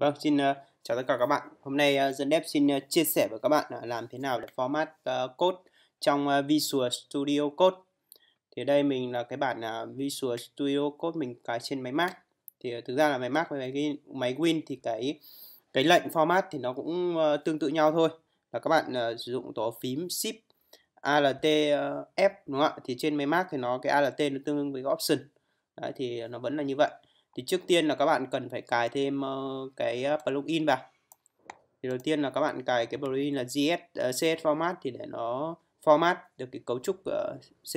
Vâng, xin uh, chào tất cả các bạn. Hôm nay uh, Dân xin uh, chia sẻ với các bạn uh, làm thế nào để format uh, code trong uh, Visual Studio Code. Thì đây mình là cái bản uh, Visual Studio Code mình cái trên máy Mac. Thì uh, thực ra là máy Mac với máy máy Win thì cái cái lệnh format thì nó cũng uh, tương tự nhau thôi. Là các bạn uh, sử dụng tổ phím Shift ALT F đúng không ạ? Thì trên máy Mac thì nó cái ALT nó tương ứng với option. Đấy, thì nó vẫn là như vậy thì trước tiên là các bạn cần phải cài thêm ờ, cái ờ, plugin vào thì đầu tiên là các bạn cài cái plugin là GS uh, ờ, CS format thì để nó format được cái cấu trúc uh, CSS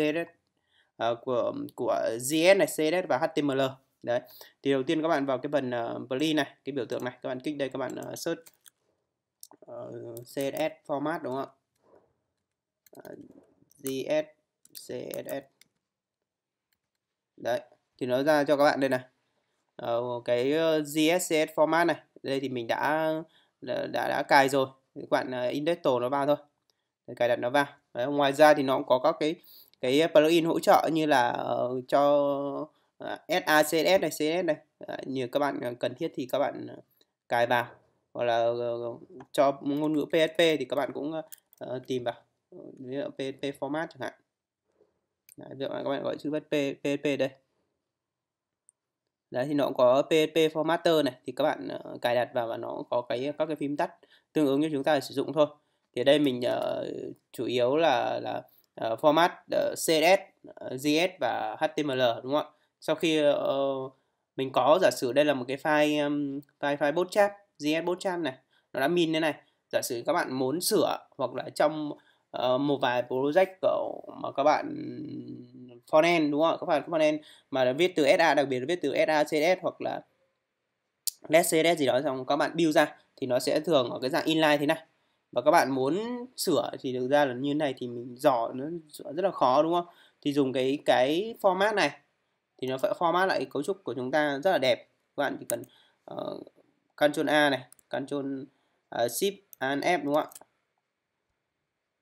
uh, của của GS này CSS và HTML đấy thì đầu tiên các bạn vào cái phần uh, plugin này cái biểu tượng này các bạn kích đây các bạn uh, search uh, CSS format đúng không ạ GS CSS đấy thì nó ra cho các bạn đây này Ờ, cái JSCS ờ, format này đây thì mình đã đã ờ, đã, đã cài rồi các bạn index nó vào thôi để cài đặt nó vào Đấy, ngoài ra thì nó cũng có các cái cái plugin hỗ trợ như là uh, cho uh, SACS này CSS này uh, như các bạn cần thiết thì các bạn cài vào hoặc là uh, cho ngôn ngữ PHP thì các bạn cũng uh, tìm vào ví dụ PHP format chẳng hạn Đấy, ví dụ các bạn gọi chữ PHP, PHP đây đấy thì nó cũng có PHP formatter này thì các bạn uh, cài đặt vào và nó có cái các cái phím tắt tương ứng như chúng ta sử dụng thôi thì ở đây mình uh, chủ yếu là là uh, format uh, CSS, uh, JS và HTML đúng không ạ? Sau khi uh, mình có giả sử đây là một cái file um, file file bootstrap, JS bootstrap này, nó đã min thế này. Giả sử các bạn muốn sửa hoặc là trong uh, một vài project của, mà các bạn frontend đúng không các bạn frontend mà viết từ SA đặc biệt là viết từ SA CSS hoặc là REST CSS gì đó xong các bạn build ra thì nó sẽ thường ở cái dạng inline thế này và các bạn muốn sửa thì thực ra là như thế này thì mình dò nó rất là khó đúng không thì dùng cái cái format này thì nó sẽ format lại cấu trúc của chúng ta rất là đẹp các bạn chỉ cần uh, ờ, Ctrl A này Ctrl uh, ờ, Shift and F đúng không ạ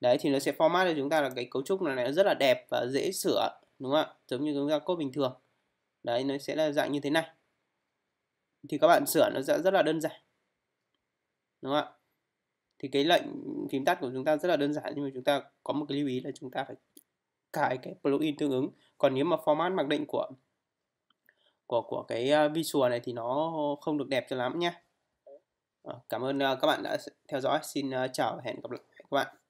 đấy thì nó sẽ format cho chúng ta là cái cấu trúc này, nó rất là đẹp và dễ sửa đúng không ạ giống như chúng ta code bình thường đấy nó sẽ là dạng như thế này thì các bạn sửa nó sẽ rất là đơn giản đúng không ạ thì cái lệnh phím tắt của chúng ta rất là đơn giản nhưng mà chúng ta có một cái lưu ý là chúng ta phải cài cái plugin tương ứng còn nếu mà format mặc định của của của cái à, visual này thì nó không được đẹp cho lắm nhé ờ, cảm ơn à, các bạn đã theo dõi xin à, chào và hẹn gặp lại các bạn